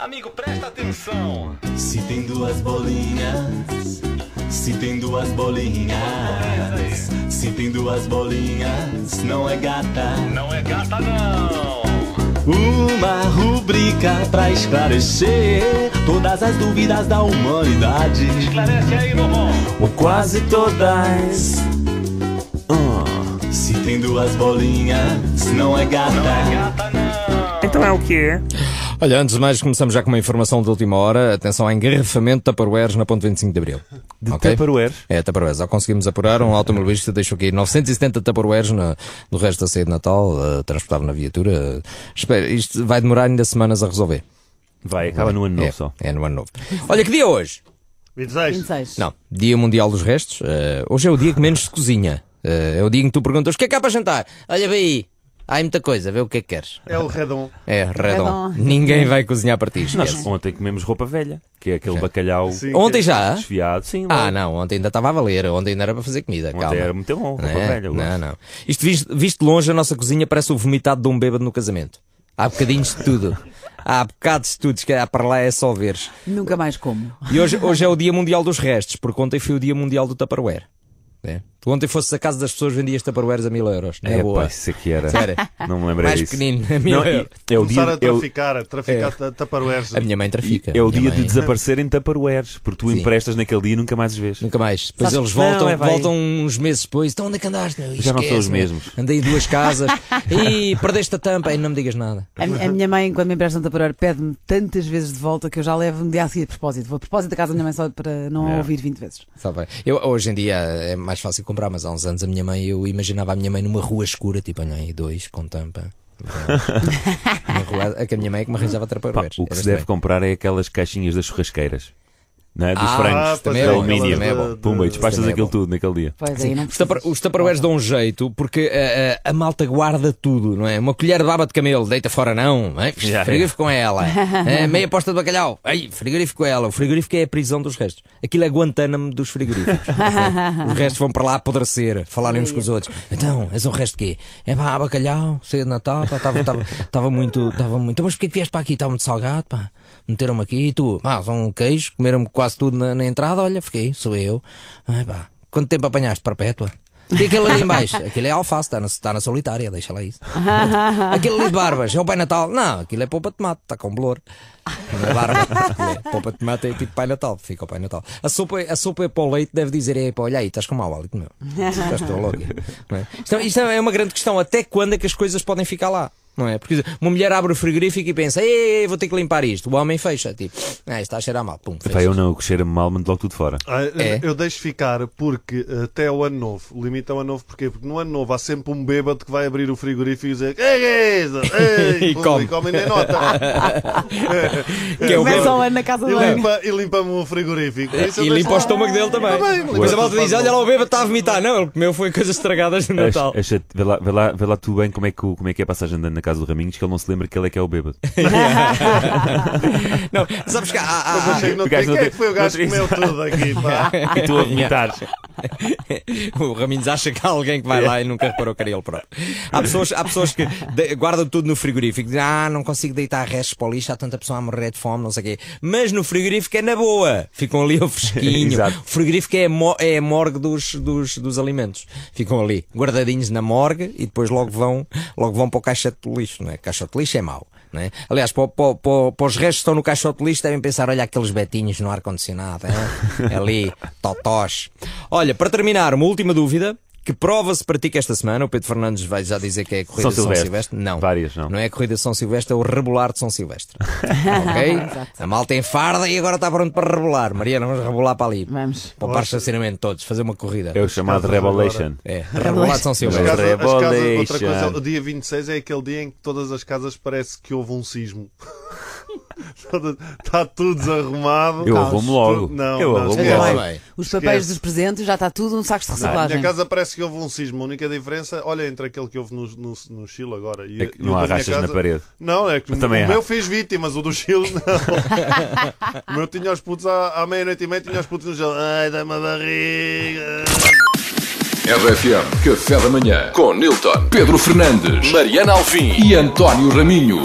Amigo, presta atenção. Se tem duas bolinhas, se tem duas bolinhas, se tem duas bolinhas, não é gata. Não é gata não. Uma rubrica pra esclarecer todas as dúvidas da humanidade. Esclarece aí, Bobão. Ou quase todas. Se tem duas bolinhas, não é gata. Não é gata não. Então é o que? Olha, antes de mais, começamos já com uma informação de última hora. Atenção ao engarrafamento de Tupperwares na Ponte 25 de Abril. De okay? Tupperwares? É, Tupperwares. Já conseguimos apurar. Um automobilista deixou aqui 970 Tupperwares no resto da saída de Natal, uh, transportado na viatura. Uh, espera, isto vai demorar ainda semanas a resolver. Vai, acaba no ano é, novo é, só. É, no ano novo. Olha, que dia é hoje? 26. 26. Não, Dia Mundial dos Restos. Uh, hoje é o dia que menos se cozinha. Uh, é o dia em que tu perguntas o que é que há para jantar? Olha bem aí. Há muita coisa, vê o que é que queres. É o redon. É, redon. Ninguém vai cozinhar para ti. Nós ontem comemos roupa velha, que é aquele Já. bacalhau Sim. Ontem já? desfiado. Sim, Ah, não, ontem ainda estava a valer, ontem ainda era para fazer comida. Ontem Calma. era muito bom, roupa né? Não é? velha. Não, não. Isto visto, visto longe, a nossa cozinha parece o vomitado de um bêbado no casamento. Há bocadinhos de tudo. Há bocados de tudo, que há é, para lá é só veres. Nunca mais como. E hoje, hoje é o Dia Mundial dos Restos, porque ontem foi o Dia Mundial do Tupperware. É. Tu ontem fosses a casa das pessoas vendias taparwares a mil euros. Não é, é boa. Pá, isso aqui era. Sério? Não me lembrei Mais pequenino, a mil não, É o Começar dia, a é traficar, eu... a traficar é. A minha mãe trafica. é o dia mãe... de desaparecerem taparwares, porque tu Sim. emprestas naquele dia e nunca mais os vês. Nunca mais. Depois eles voltam, não, é voltam uns meses depois. Então onde é que andaste? Já não são os mesmos. Andei duas casas e perdeste a tampa e não me digas nada. A, a minha mãe, quando me empresta um taparoeiro, pede-me tantas vezes de volta que eu já levo um dia a seguir de propósito. Vou a propósito da casa da minha mãe só para não é. ouvir 20 vezes. Sabe, eu, hoje em dia é mais fácil comprar, mas há uns anos a minha mãe, eu imaginava a minha mãe numa rua escura, tipo, olha aí, dois com tampa. rua, a que a minha mãe é que me arranjava trapalhões. O que se deve bem. comprar é aquelas caixinhas das churrasqueiras né? dos ah, também é, é alumínio. é bom. Pumba, e despachas é aquilo tudo naquele dia. Pois é, não os, tupper, os tupperwares dão um jeito porque a, eh, a, eh, a, malta guarda tudo, não é? Uma colher de baba de camelo, deita fora não, hein? frigorífico com ela. é, meia posta de bacalhau, Ai, frigorífico com ela. O frigorífico é a prisão dos restos. Aquilo é Guantánamo dos frigoríficos. Os restos vão para lá apodrecer, falarem uns com os outros. Então, és um resto de quê? É pá, bacalhau, cedo de Natal, estava muito, tava muito. Mas porquê que vieste para aqui? Estava muito salgado, pá meteram-me aqui e tu, ah, são queijo, comeram-me quase tudo na, na, entrada, olha, fiquei, sou eu. Ai pá, quanto tempo apanhaste perpétua? E aquele ali embaixo? Aquilo é alface, está na, está na solitária, deixa lá isso. aquele ali de barbas, é o Pai Natal? Não, aquilo é poupa de tomate, está com blor. Não é barba. é, poupa de mato é tipo Pai Natal, fica o Pai Natal. A sopa, a sopa é para o leite, deve dizer, é para olha aí, estás com mau hálito, meu. Estás tão louco. Isto, isto é, é uma grande questão, até quando é que as coisas podem ficar lá? não é? Porque uma mulher abre o frigorífico e pensa, ei, vou ter que limpar isto. O homem fecha, tipo, ah, está a cheirar mal. Pum, Epá, eu não, o que cheira mal, mando logo tudo fora. Ah, é. Eu deixo ficar porque eh, até o ano novo, limita é o ano novo, porquê? Porque no ano novo há sempre um bêbado que vai abrir o frigorífico e dizer, ei, é é ei, ei, e come. E come nem nota. que é o Começa o ano na casa dele. e limpa-me o frigorífico. e limpa o estômago dele também. Mas Depois a malta diz, olha lá o bêbado está a vomitar. Não, ele comeu foi coisas estragadas no Natal. Vê lá, lá, tudo tu bem como é que, é, a passagem da, na caso do Raminhos que ele não se lembra que ele é que é o bêbado. não, sabes que há. há, há... Não o gajo que foi o gajo que comeu tudo aqui, pá. e tu a vomitar. o Raminhos acha que há alguém que vai lá e nunca reparou que era ele próprio. Há pessoas, há pessoas que guardam tudo no frigorífico. Dizem, ah, não consigo deitar restos para o lixo, há tanta pessoa a morrer de fome, não sei o quê. Mas no frigorífico é na boa. Ficam ali ao fresquinho. o frigorífico é a, mo... é a morgue dos, dos, dos alimentos. Ficam ali guardadinhos na morgue e depois logo vão, logo vão para o caixa de lixo, não é? Caixote de lixo é mau. é? Aliás, para, para, para, os restos que estão no caixote de lixo devem pensar, olha aqueles betinhos no ar-condicionado, é? ali, totós. Olha, para terminar, uma última dúvida. Que prova se pratica esta semana? O Pedro Fernandes vai já dizer que é a corrida São Silvestre. São Silvestre. Não. Várias, não. Não é a corrida São Silvestre, é o rebolar de São Silvestre. ok? a malta tem farda e agora está pronto para rebolar. Mariana, vamos rebolar para ali. Vamos. Para o parque de estacionamento todos, fazer uma corrida. É o chamado Revelation. É, rebolar de São Silvestre. As casas, casas, outra coisa, o dia 26 é aquele dia em que todas as casas parece que houve um sismo. Está tudo desarrumado. Eu arrumo logo. Não, eu não, arrumo logo. Os papéis dos presentes já está tudo um saco de reciclagem. Na casa parece que houve um sismo. A única diferença, olha, entre aquele que houve no, no, no Chile agora e. É que não há rachas casa, na parede. Não, é que o também meu fez vítimas, o do Chile não. o meu tinha os putos à, à meia-noite e meia, tinha os putos no gelo. Ai, dá-me a barriga. RFM Café da Manhã com Nilton, Pedro Fernandes, Mariana Alfim e António Raminho.